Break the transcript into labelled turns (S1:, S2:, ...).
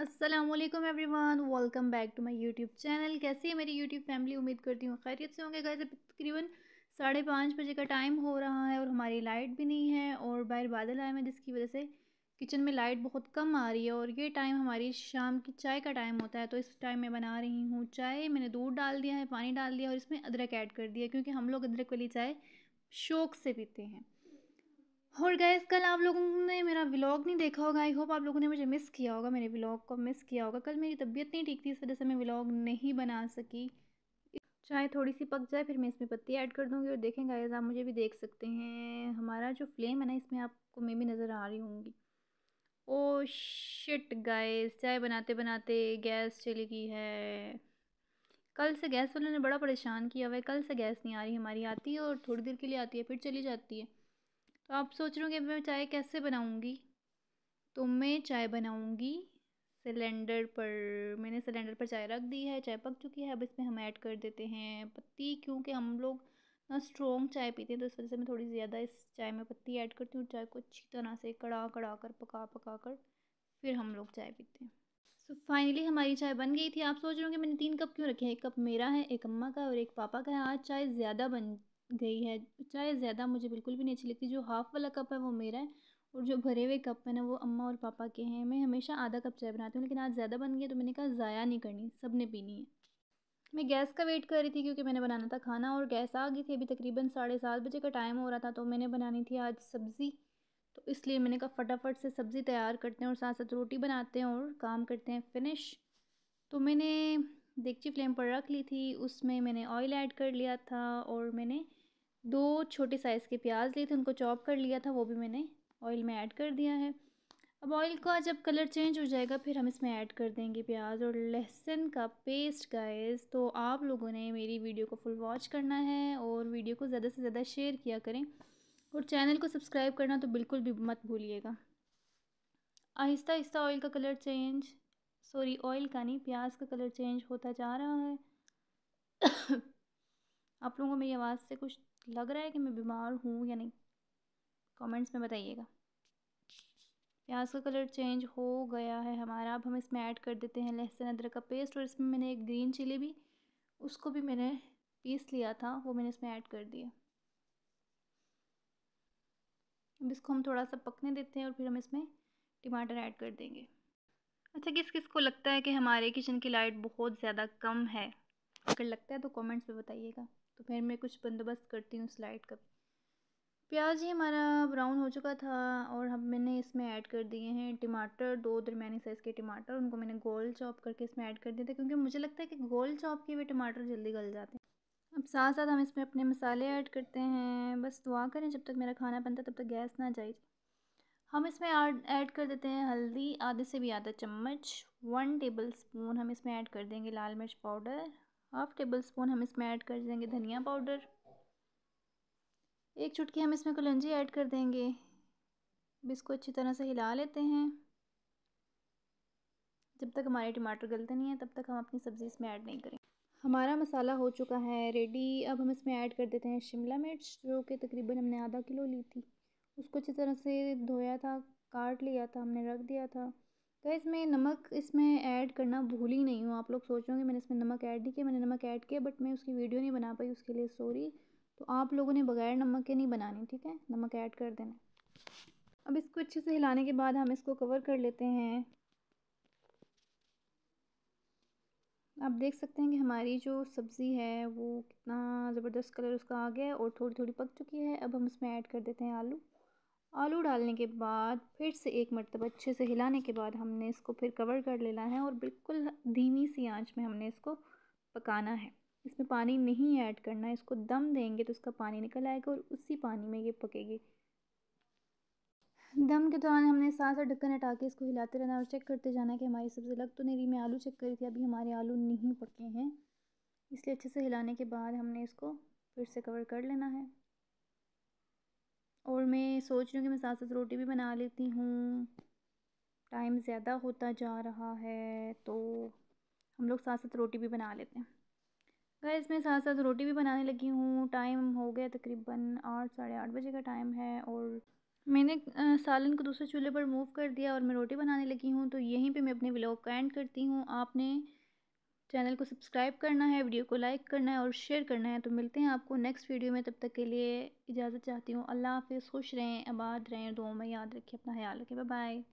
S1: Aslam everyone welcome back to my YouTube channel कैसी है मेरी यूट्यूब फैमिली उम्मीद करती हूँ खैरियत से होंगे गए तकरीबन साढ़े पाँच बजे का टाइम हो रहा है और हमारी लाइट भी नहीं है और बाहर बादल आए हैं जिसकी वजह से किचन में लाइट बहुत कम आ रही है और ये टाइम हमारी शाम की चाय का टाइम होता है तो इस टाइम मैं बना रही हूँ चाय मैंने दूध डाल दिया है पानी डाल दिया और इसमें अदरक ऐड कर दिया क्योंकि हम लोग अदरक वाली चाय शौक से पीते हैं और गैस कल आप लोगों ने मेरा व्लॉग नहीं देखा होगा आई होप आप लोगों ने मुझे मिस किया होगा मेरे व्लॉग को मिस किया होगा कल मेरी तबीयत नहीं ठीक थी इस वजह से मैं व्लॉग नहीं बना सकी चाय थोड़ी सी पक जाए फिर मैं इसमें पत्ती ऐड कर दूँगी और देखें गाइज आप मुझे भी देख सकते हैं हमारा जो फ्लेम है ना इसमें आपको मैं भी नज़र आ रही होंगी ओ शिट गाइज चाय बनाते बनाते गैस चली गई है कल से गैस वालों ने बड़ा परेशान किया हुआ है कल से गैस नहीं आ रही हमारी आती है और थोड़ी देर के लिए आती है फिर चली जाती है तो आप सोच रहे कि मैं चाय कैसे बनाऊँगी तो मैं चाय बनाऊँगी सिलेंडर पर मैंने सिलेंडर पर चाय रख दी है चाय पक चुकी है अब इसमें हम ऐड कर देते हैं पत्ती क्योंकि हम लोग ना स्ट्रॉन्ग चाय पीते हैं तो इस वजह से मैं थोड़ी ज़्यादा इस चाय में पत्ती ऐड करती हूँ चाय को अच्छी तरह से कड़ा कड़ा कर पका पका कर फिर हम लोग चाय पीते हैं सो so, फाइनली हमारी चाय बन गई थी आप सोच रहे हो कि मैंने तीन कप क्यों रखे हैं एक कप मेरा है एक अम्मा का और एक पापा का है आज चाय ज़्यादा बन गई है चाय ज़्यादा मुझे बिल्कुल भी नहीं अच्छी लगती जो हाफ़ वाला कप है वो मेरा है और जो भरे हुए कप है ना वो अम्मा और पापा के हैं मैं हमेशा आधा कप चाय बनाती हूँ लेकिन आज ज़्यादा बन गया तो मैंने कहा ज़ाया नहीं करनी सब ने पीनी है मैं गैस का वेट कर रही थी क्योंकि मैंने बनाना था खाना और गैस आ गई थी अभी तकरीबन साढ़े सात बजे का टाइम हो रहा था तो मैंने बनानी थी आज सब्ज़ी तो इसलिए मैंने कहा फटाफट से सब्ज़ी तैयार करते हैं और साथ साथ रोटी बनाते हैं और काम करते हैं फिनिश तो मैंने देखची फ्लेम पर रख ली थी उसमें मैंने ऑयल ऐड कर लिया था और मैंने दो छोटे साइज़ के प्याज लिए थे उनको चॉप कर लिया था वो भी मैंने ऑयल में ऐड कर दिया है अब ऑयल का जब कलर चेंज हो जाएगा फिर हम इसमें ऐड कर देंगे प्याज और लहसुन का पेस्ट गाइस तो आप लोगों ने मेरी वीडियो को फुल वॉच करना है और वीडियो को ज़्यादा से ज़्यादा शेयर किया करें और चैनल को सब्सक्राइब करना तो बिल्कुल भी मत भूलिएगा आहिस्ता आहिस्ता ऑयल का कलर चेंज सॉरी ऑयल का नहीं प्याज का कलर चेंज होता जा रहा है आप लोगों को मेरी आवाज़ से कुछ लग रहा है कि मैं बीमार हूँ या नहीं कमेंट्स में बताइएगा प्याज का कलर चेंज हो गया है हमारा अब हम इसमें ऐड कर देते हैं लहसुन अदरक का पेस्ट और इसमें मैंने एक ग्रीन चिली भी उसको भी मैंने पीस लिया था वो मैंने इसमें ऐड कर दिया अब इसको हम थोड़ा सा पकने देते हैं और फिर हम इसमें टमाटर ऐड कर देंगे अच्छा किस किस को लगता है कि हमारे किचन की लाइट बहुत ज़्यादा कम है अगर लगता है तो कमेंट्स में बताइएगा तो फिर मैं कुछ बंदोबस्त करती हूँ स्लाइड का प्याज ही हमारा ब्राउन हो चुका था और हम मैंने इसमें ऐड कर दिए हैं टमाटर दो दरमियानी साइज़ के टमाटर उनको मैंने गोल चॉप करके इसमें ऐड कर दिए थे क्योंकि मुझे लगता है कि गोल चॉप के हुए टमाटर जल्दी गल जाते हैं अब साथ साथ हम इसमें अपने मसाले ऐड करते हैं बस दुआ करें जब तक मेरा खाना बनता तब तक गैस ना जाए हम इसमें ऐड कर देते हैं हल्दी आधे से भी आधा चम्मच वन टेबल स्पून हम इसमें ऐड कर देंगे लाल मिर्च पाउडर हाफ टेबल स्पून हम इसमें ऐड कर देंगे धनिया पाउडर एक चुटकी हम इसमें कलंजी ऐड कर देंगे अब इसको अच्छी तरह से हिला लेते हैं जब तक हमारे टमाटर गलते नहीं है तब तक हम अपनी सब्ज़ी इसमें ऐड नहीं करेंगे हमारा मसाला हो चुका है रेडी अब हम इसमें ऐड कर देते हैं शिमला मिर्च जो कि तकरीबन हमने आधा किलो ली थी उसको अच्छी तरह से धोया था काट लिया था हमने रख दिया था तो इसमें नमक इसमें ऐड करना भूल ही नहीं हूँ आप लोग सोच रहे होंगे मैंने इसमें नमक ऐड नहीं किया मैंने नमक ऐड किया बट मैं उसकी वीडियो नहीं बना पाई उसके लिए सॉरी तो आप लोगों ने बगैर नमक के नहीं बनानी ठीक है नमक ऐड कर देना अब इसको अच्छे से हिलाने के बाद हम इसको कवर कर लेते हैं आप देख सकते हैं कि हमारी जो सब्ज़ी है वो कितना ज़बरदस्त कलर उसका आ गया है और थोड़ी थोड़ी पक चुकी है अब हम इसमें ऐड कर देते हैं आलू आलू डालने के बाद फिर से एक मरतब अच्छे से हिलाने के बाद हमने इसको फिर कवर कर लेना है और बिल्कुल धीमी सी आंच में हमने इसको पकाना है इसमें पानी नहीं ऐड करना है इसको दम देंगे तो उसका पानी निकल आएगा और उसी पानी में ये पकेगी दम के दौरान हमने साथ साथ ढक्कन हटा के इसको हिलाते रहना और चेक करते जाना कि हमारी सब्ज़ी लग तो नहीं रही मैं आलू चेक करी थी अभी हमारे आलू नहीं पके हैं इसलिए अच्छे से हिलाने के बाद हमने इसको फिर से कवर कर लेना है और मैं सोच रही हूँ कि मैं साथ साथ रोटी भी बना लेती हूँ टाइम ज़्यादा होता जा रहा है तो हम लोग साथ साथ रोटी भी बना लेते हैं गैस मैं साथ साथ रोटी भी बनाने लगी हूँ टाइम हो गया तकरीबन आठ साढ़े आठ बजे का टाइम है और मैंने सालन को दूसरे चूल्हे पर मूव कर दिया और मैं रोटी बनाने लगी हूँ तो यहीं पे मैं अपने व्लॉग का एंड करती हूँ आपने चैनल को सब्सक्राइब करना है वीडियो को लाइक करना है और शेयर करना है तो मिलते हैं आपको नेक्स्ट वीडियो में तब तक के लिए इजाज़त चाहती हूँ अल्लाह हाफिज़ खुश रहें आबाद रहें दो में याद रखें अपना ख्याल रखें बाय